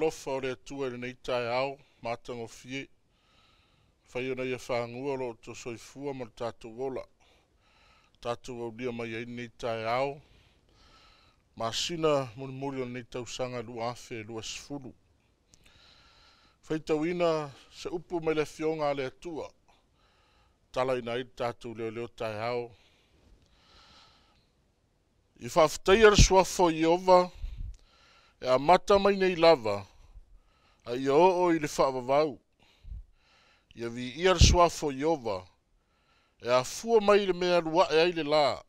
alofa o le atua i lenei taeao matagofie faiona ia fagua loo tosoifua ma le tatou ola tatou aulia mai ai lenei taeao masina mulimuli o lenei tausaga lua afe lua sefulu faitauina se upu mai le afioga a le atua talaina ai le tatou leoleo taeao i faafetaia le suafo i ova e amata mai nei lava a ia o o i le whaavavau. Ia vi ia le swafo i ova, e a fua mai le mea rua e ai le la,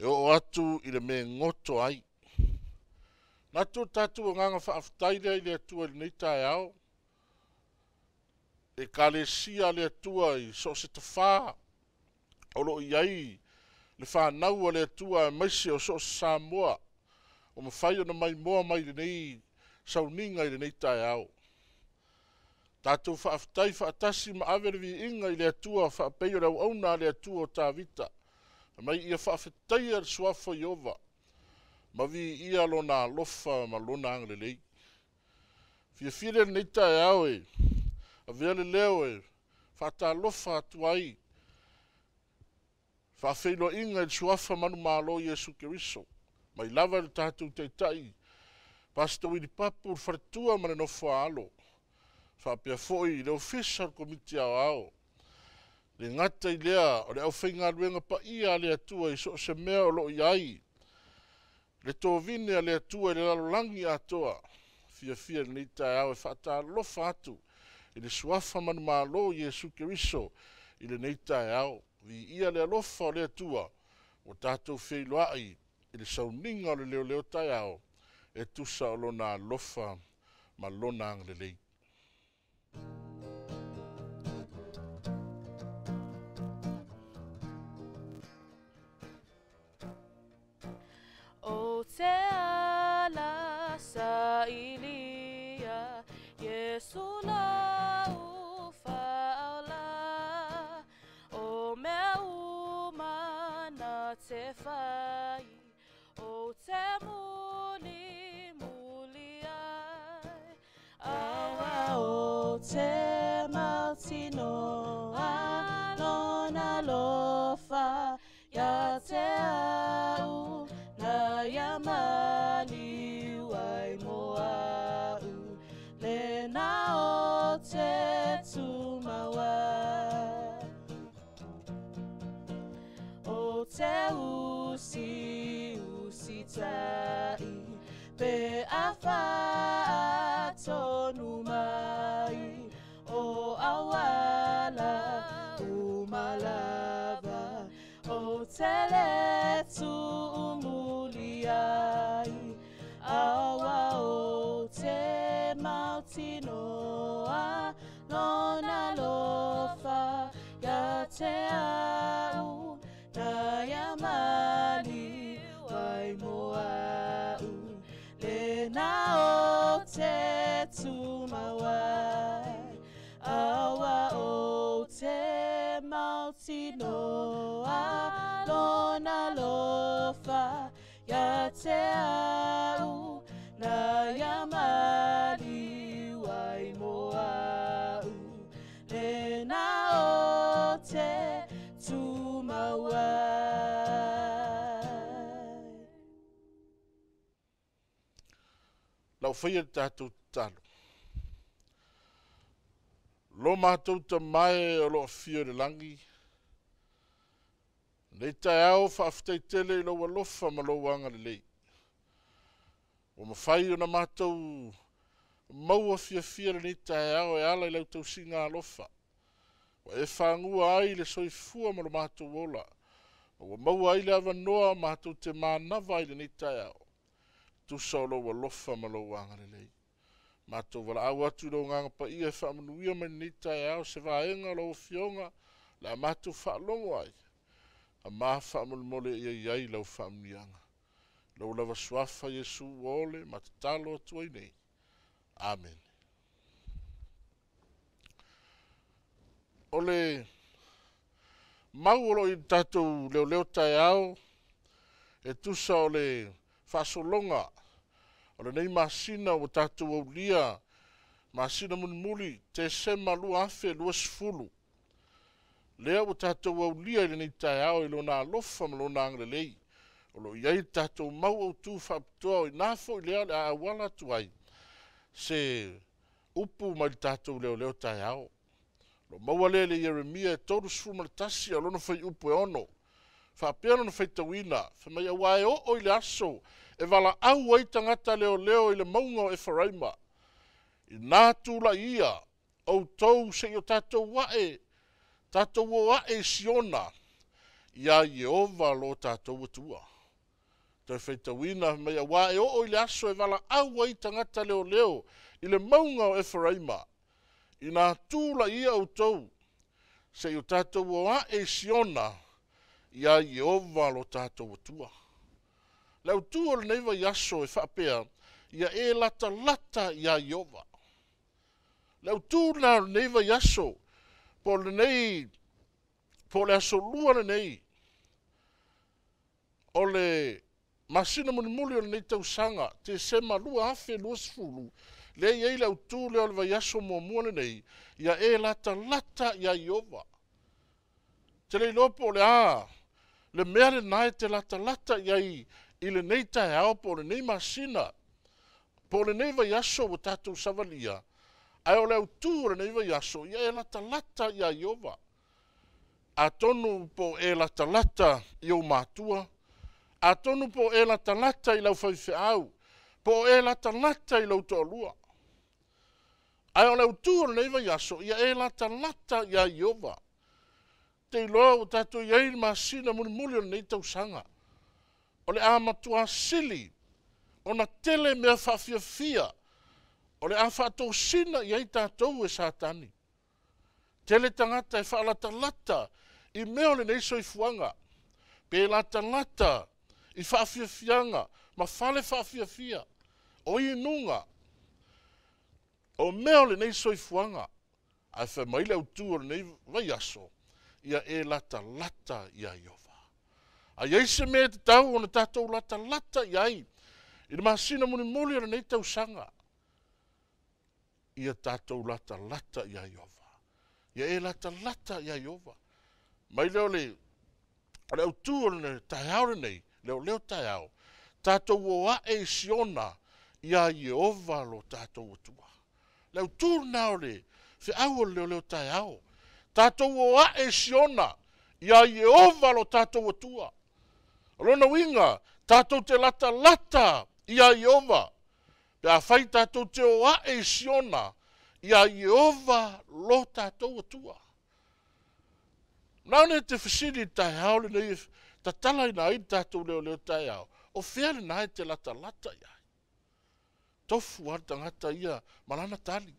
e o atu i le mea ngoto ai. Nā tō tātu o nganga whaafutaire ai le atua le neita e ao, e ka le sia le atua i so se te whā, o lo i ai le whā nau le atua e maise o so se sā moa, o ma whai o na mai moa mai le neita, sauninga i nei tai au. Tātou whaafutai whaatasi ma averevi inga i lea tua whaapeo rau au nā lea tua o tā vita. Mai ia whaafutai ar suafo i ova. Ma vi ia lo nā lofa ma lo nā angrelei. Fia fire nei tai au e. A vele leo e. Whaata lofa atu ai. Whaafeilo inga i suafa manu mālo Jesu Keriso. Mai lava le tātou teitai. Mai lava le tātou teitai pasto wili papu ufartua mana nofo alo. Fapia foi le official committee ao ao. Le ngata i lea, o le au whainga luenga pa ia le atua i so se mea o lo i ai. Le tō vine a le atua i le lalolangi atoa. Fia fia le nita ao e whata lo fatu. I le suafa manu maa lo Jesu Keriso i le nita ao. Vi ia le alofa o le atua. O tātou fei loa i, i le sauninga o le leo leo tai ao. Et tu sa lona lofa malonang de religue. I to my word. O te usi usita i pe afai. te au Nā ia wai mō au Re o te tūmauai Lau whia tātou tālo Lō mātou ta mai o loa whia re langi Nei tai au whaafitei tele i loa lofa ma loa wanga le leit o ma fai o na mātou maua fia fia rani tae au e ala i lau tau si ngā lofa. Wa e whāngua ai le soi fua ma lo mātou ola. Wa maua ai le ava noa mātou te mā vai rani tae au. Tu sa o loa lofa ma lo wangare lei. Mātou wala au atu lo ngā ngapa ia e whāmanuia ma rani tae au se vāenga lo fionga la mātou whālongo ai. A mā whāmanu mole ia iai lau whāmanianga lau lava suafa Yesu ole ma te talo atua i nei. Amen. Ole mauro i tatou leo leo tai au e tusa ole fasolonga ole nei masina o tatou au lia masina munimuli te sema lua afe lua sifulu. Lea o tatou au lia ele nei tai au ilona alofa ma lona angrelei. lei lo ia i tatou mau au tu whaaptua o i nā fo i lea le awala tu ai. Se upu mai li tatou leo leo tai au. Lo maua lea le Yeremia e tolu sifu maritasi a lono fai upu e ono. Whaapea lono fai tawina, fa mai awa e o i le aso e wala au ai tangata leo leo i le maunga o Efraima. I nā tūla ia, au tau se i o tatou wae, tatou wae siona, ia Jehova lo tatou tua. Tau feita wina mea wā e o ile aso e wala awa i tangata leo leo i le maunga e Efraima. I nā tūla ia au tau, se i o tātou o a e siona i a Jehova lo tātou o tua. Lau tū o le neiva i aso e whapea i a e lata lata i a Jehova. Lau tū na o le neiva i aso po le nei, po le aso lua le nei, o le nei, masina mulimuli ona nei tausaga tesema lua afe lua sefulu leai ai le autū lea o le vaiaso muamua lenei ia e latalata iā ieova te leiloa po o le ā le mea lenā e te latalata iai i lenei taeao po o lenei masina po o lenei vaiaso ua tatou savalia ae o le autū o lenei vaiaso ia e latalata iā ieova atonu po e latalata i ou matua lata a tonu po e la tangata i lau fai au, po e la tangata i lau to alua. Ai o leu tu o lewa yaso, ia e la tangata ia iowa. Te iloa o tatu i eil ma sina muni muli o nei tau sanga. O le ama tua sili, o na tele mea fafia fia, o le afa tau sina i ei tatou e satani. Tele tangata e faala tangata, i meo le nei soifuanga, pe la tangata, i whaafiafianga, ma whale whaafiafia, o i nunga, o meo le nei soifuanga, a wha maile au tūr nei vai aso, ia e lata lata ia iowa. A iei se mea te tau ona tātou lata lata iai, i rama sina muni moli ara nei tau sanga, ia tātou lata lata ia iowa. Ia e lata lata ia iowa. Maile o le, o le au nei, tai haure nei, leo leo tai au. Tātou o a e siona i a Jehova lo tātou o tua. Leo tūr naore, fe au leo leo tai au. Tātou o a e siona i a Jehova lo tātou o tua. Rona winga, tātou te lata lata i a Jehova. Pe a fai tātou te o a e siona i a Jehova lo tātou o tua. Nāne te fesiri tai haole nei ta tala ina ai tatou leo leo tai au, o fere na te lata lata ia. Tofu arta ngata ia, malana tali.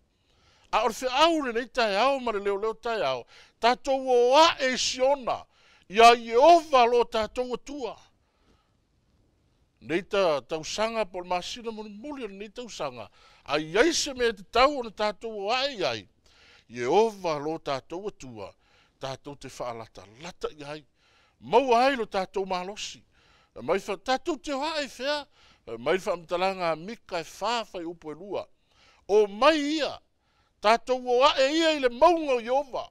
A orfe aure nei tai au, mare leo leo tai au, tatou o a e siona, ia i ova lo tatou o tua. Nei ta tausanga por masina mori muli, nei tausanga, a iai se me te tau ona tatou o a e iai, i ova lo tatou o tua, tatou te whaalata lata iai. Ia mau ai lo tatou malosi mai fa tatou te hae fea e mai fa amtalanga mika e fafai upo e lua o mai ia tatou o ae ia i le maunga o Jehova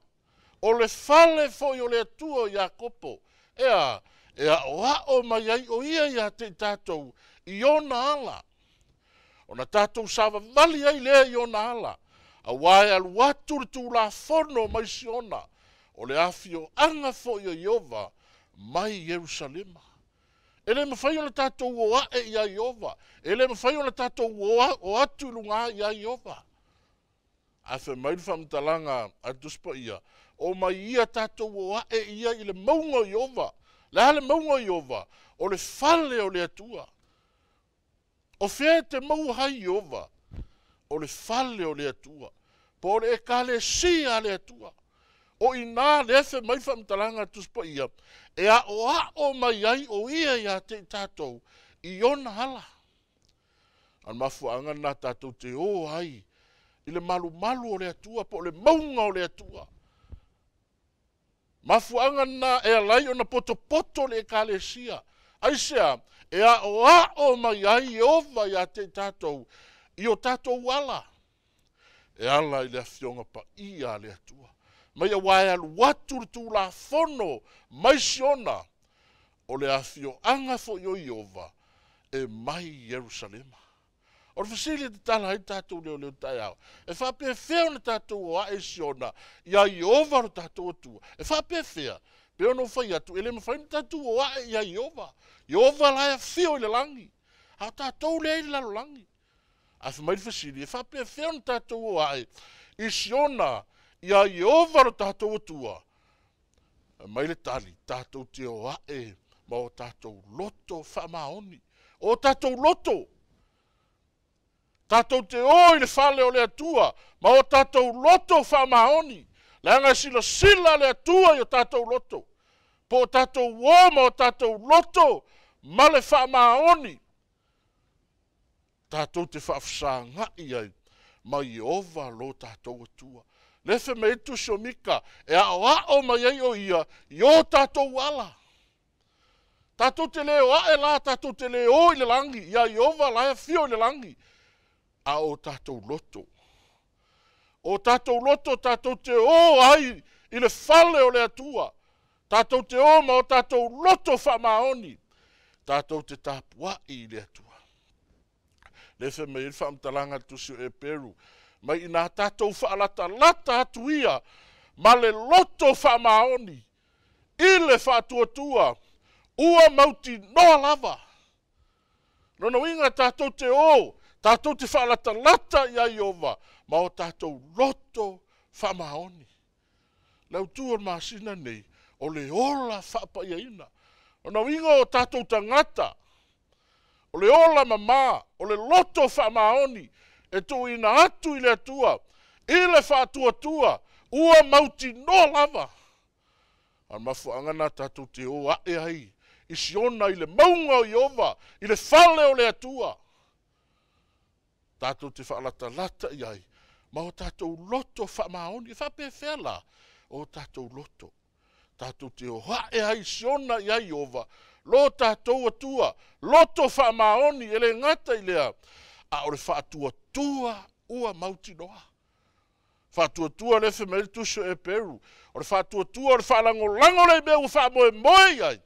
o le fale fo i o le atua o Jakopo ea ea o hao mai ai o ia ia te tatou i na ala ona tatou sawa vali ai lea i na ala a wae alu atur la fono mai si ona o le afio anga fo i o Jehova mai Jerusalema. Ele me fai ona tato ua e ia iova. Ele me fai ona tato ua o atu lunga ia iova. A fe mai fam talanga a tuspa ia. O mai ia tato ua e ia ile maunga iova. Le hale maunga iova. O le fale o le atua. O fea e te mau hai iova. O le fale o le atua. Po le e kale si a le atua. O le fale o le atua o i nā lefe mai whamtaranga tuspa ia, e a o a o mai ai o ia ia te tātou i on hala. An mafu anga tātou te o ai, i le malu malu o le atua, po le maunga o le atua. Mafu anga e a lai o na poto poto le kalesia. Ai sea, e a o a o mai ai e i ova ia te tātou i o tātou wala. E ala i le afionga pa i ia le atua. mai auā e alu atu le tulafono maisi ona o le afioaga foʻi o ieova e mai ierusalema o le fasili e tatala ai tatou leoleo taeao e faapefea ona tatou o aʻe siona iā ieova lo tatou atua e faapefea pe ona fai atu e lē mafai na tatou e o aʻe iā ieova ieova lae afio i le lagi a o tatou leai le lalolagi afe mai le fasili e faapefea ona tatou o aʻe i siona ia i o varo tātou atua. E mai le tali, tātou te o ae, ma o tātou loto whamaoni. O tātou loto! Tātou te o i le whale o le atua, ma o tātou loto whamaoni. Langa sila sila le atua i o tātou loto. Po o tātou o, ma o tātou loto, ma le whamaoni. Tātou te whafsa ngai ai, ma i ova lo tātou atua. Lefe me tu somika. E a o a o mai ai o ia. I o tātou ala. Tātou te leo a e la. Tātou te leo i le langi. Ia i ova la e fio i le langi. A o tātou loto. O tātou loto tātou te o ai i le fale o le atua. Tātou te o ma o tātou loto whamaoni. Tātou te tāpua i le atua. Lefe me il whamtalanga tusu e peru. mai ina tatou faalata lata atu ia ma le loto faamaoni i le faatuatua ua mauti no noa lava nonauiga tatou te ō tatou te faalata lata iā ieova ma o tatou loto faamaoni ma masina nei o le ola faapaiaina nonauiga o tatou tagata o le ola mamā o le loto faamaoni e i ina atu i le atua, i le whātua tua, ua mauti no lava. Ar mafu angana tatu te o ae hai, i si ona i le maunga o iowa, i le whale o le atua. Tatu te whaalata lata i ai, ma o tatu loto wha maoni, wha pe whela, o tatu loto. Tatu te o hae hai si ona i ai iowa, lo tatu tua, loto wha maoni, ele ngata i lea a ore whaatua tua ua mauti noa. Whaatua tua le whemeri tusho e peru. Ore whaatua tua ore whaalango lango lei mea ua wha moe moe ai.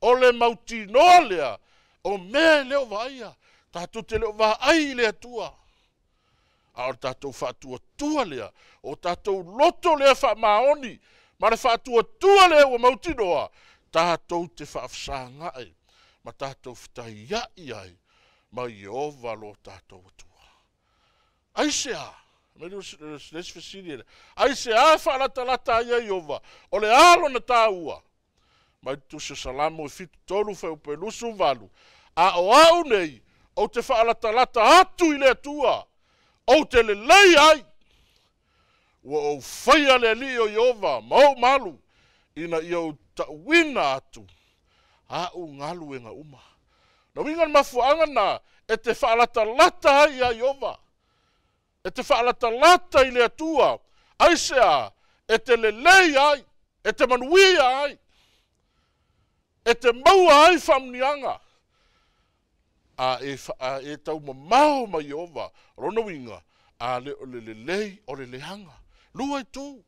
O mauti noa lea. O mea e leo vaia. Tato te leo vaa ai lea tua. A ore tatou whaatua tua lea. O tatou loto lea wha maoni. Ma le whaatua tua lea ua mauti noa. Tatou te whaafsanga ai. Ma tatou fitai ya ai. ma Iova lo tātou atua. Aisea, me leo lesi se ele, aisea whaalatalata ia Iova, o le alo na tāua. Mai tu se salamo e fitu tolu whai upe lusu valu, a o au nei, o te whaalatalata atu i le atua, o te le lei ai, ua o whaia le li o Iova, mau malu, ina ta tawina atu, A o ngalu e nga no winga mafuanga na e te whaalata lata ai a Iova. E te whaalata lata i lea tua. Ai sea, e te lelei ai, e te manuia ai, e te maua ai whamnianga. A e, a e tau ma mao ma Iova, rono winga, a le o le lelei o le lehanga. Lua e tū.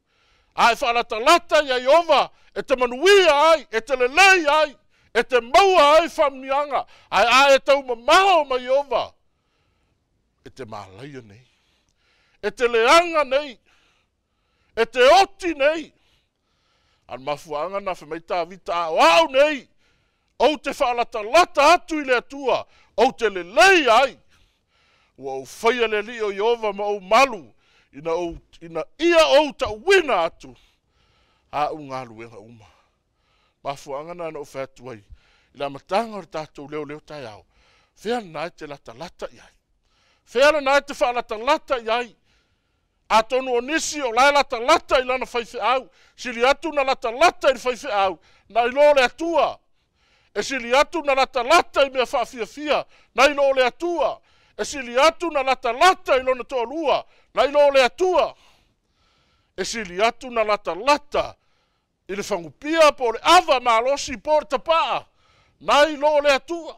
A e whaalata lata i a Iova, e te manuia ai, e te lelei ai e te maua ai whamianga, ai a e tau ma maha o mai ova, e te mālaia nei, e te leanga nei, e te oti nei, an mafuanga na whamaita avita a wau nei, o te whaalata lata atu i le atua, o te le lei ai, ua au whaia le li o iova ma o malu, ina, o, ina ia o ta wina atu, a unga luenga umaa mafuaga na ana o faatu ai i le amataga o le tatou leoleo taeao fea lana e te latalata i ai fea lana e te faalatalata i ai atonu o nisi o lae latalata i lana faifeau sili atu na latalata i le faifeau na i loo le atua e sili atu na latalata i mea faafiafia na i loo le atua e sili atu na latalata i lona toalua na i loo le atua e sili atu na latalata lata, i le fagupia po le ava malosi po le tapaa nai loo le atua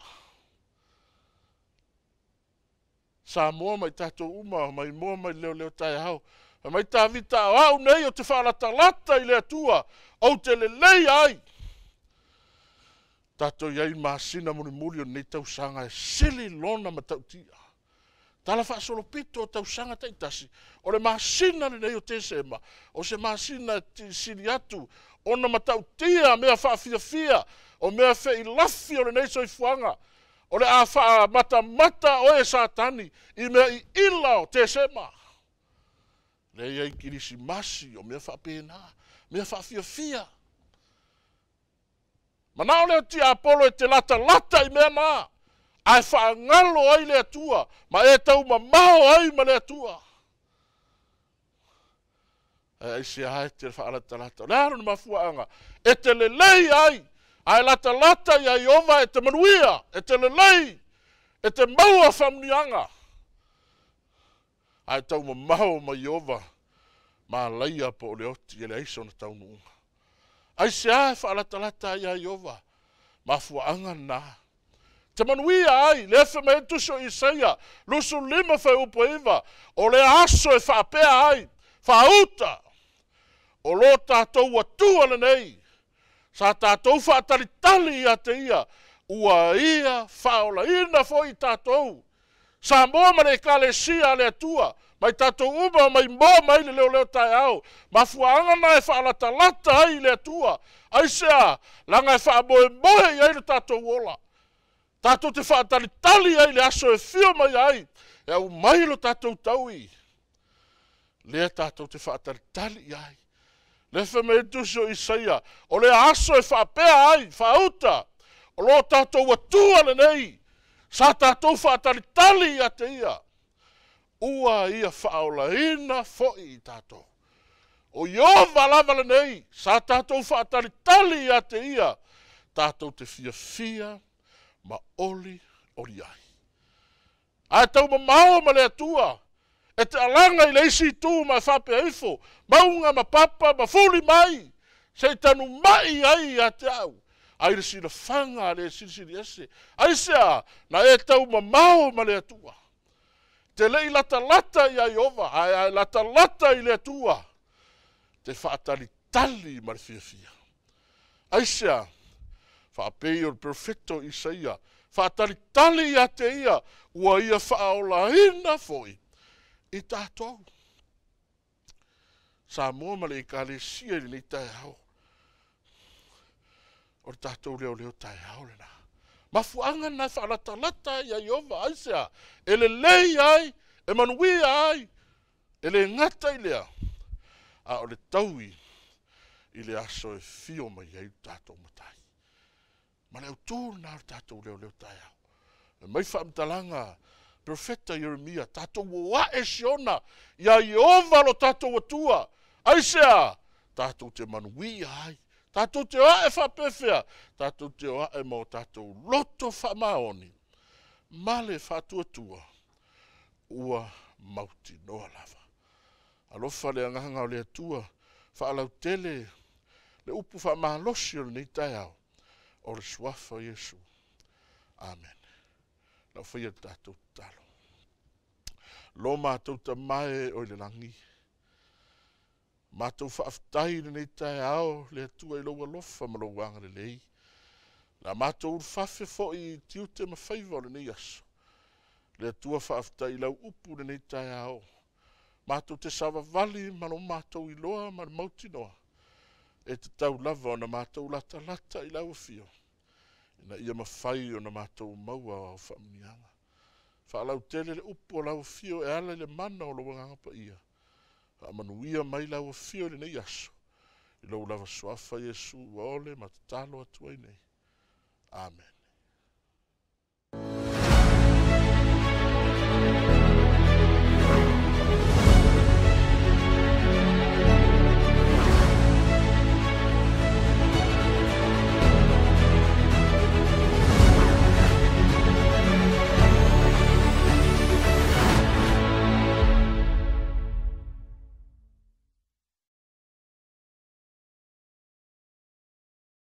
sa moa mai tatou uma mai moa mai leoleo taeahao e mai tavita aau nei o te faalatalata i le atua ou te lelei ai tatou iai masina mulimuli onei tausaga e sili lona ma tautia tala faasolopito o tausaga taʻitasi o le masina lenei o tesema o se masina tisili atu ona matau tia mea faa fia fia o mea fe i lafi o le neiso i fuanga o le a mata mata o e satani i mea i ila o te sema Nei ia i si masi o mea faa pena mea faa fia fia Manao o le ti polo e te lata lata i mea maa ai faa ngalo ai le tua, ma e tau ma mao ai ma le tua ai eh, si ai te whaala ta lata. Nā rana mafua anga, e te lelei ai, ai lata lata i ai owa e te manuia, e te lelei, e te maua whamni anga. Ai tau ma maho ma i owa, ma leia po le oti ele aiso na tau nunga. Ai si ai whaala ta lata i ai owa, mafua anga nā. Te manuia ai, le efe me entusio i seia, lusu lima whai upo iwa, o le aso e whapea ai, whauta. Whauta o lo tātou wa tuana nei. Sa tātou whātari tali ia te ia, ua ia whaola ina fo i tātou. Sa mō mare ka le si le atua, mai tātou uba mai mō mai le leo leo tai au, ma fua angana e whaalata lata ai le atua, ai se langa e wha mō e mō e ia le tātou ola. Tātou te whātari tali ai le aso e fio mai ai, e au mai lo tātou taui. Lea tātou te whātari tali ai. Le fe me tuso Isaia, o le aso e fa pe ai, fa uta. O lo tato wa tu ale nei. Sa tato fa tali tali ia te ia. Ua ia fa ola ina fo i tato. O yo valava le nei. Sa tato fa tali tali ia te ia. Tato te fia fia ma oli oli ai. Ai tau ma mao ma le atua. Ai e te alanga i leisi tū ma whape eifo, maunga ma papa ma fuli mai, se tanu mai ai a te au. Ai re sina whanga le siri siri ese, ai se a, na e tau ma mao ma le atua. Te lei lata lata i ai ova, ai ai lata lata i le atua, te whaatari tali ma le fia fia. Ai se a, whaapei or perfecto i saia, whaatari tali i a te ia, ua ia whaola hina foita i tātou. Sā mō male i ka le sia le tai hau. O le tātou leo leo tai hau le nā. Ma fuanga nā whalata lata i a iowa aisea. E le lei ai, e manui ai, e le ngata i lea. A o le taui i le aso e fio mai ai tātou matai. Ma leo tūr nā tātou leo leo tai hau. E mai whamtalanga. Ma leo tūr nā tātou leo leo tai hau. profeta Yeremia tātou wā e siona ia Iova lo tātou atua aisea tātou te manui ai tātou te ae whapewhea tātou te ae mō tātou loto whamaoni male whatuatua ua mauti lava alofa le agaaga o le atua faalautele le upu faamalosi o lenei taeao o le suafa iesu amen na whaia tātou talo. Lō mātou ta mai o le langi. Mātou whaaftai na nei tae ao le atua i loa lofa ma loa wanga le lei. Na mātou ur whawhi fo i tiute ma whaiva o le nei aso. Le atua whaaftai lau upu na nei tae ao. Mātou te sawa wali ma lo mātou i loa ma mauti noa. E te tau lava o na mātou lata lata i lau fio. Mātou na ia mafai ona matou maua o faamuniaga faalautele le upu o lau afio e ala i le mana o lou agaga paia Amanuia mai lau fio le lenei aso i lau lava soafa iesu wa ole ma tatalo atu nei amen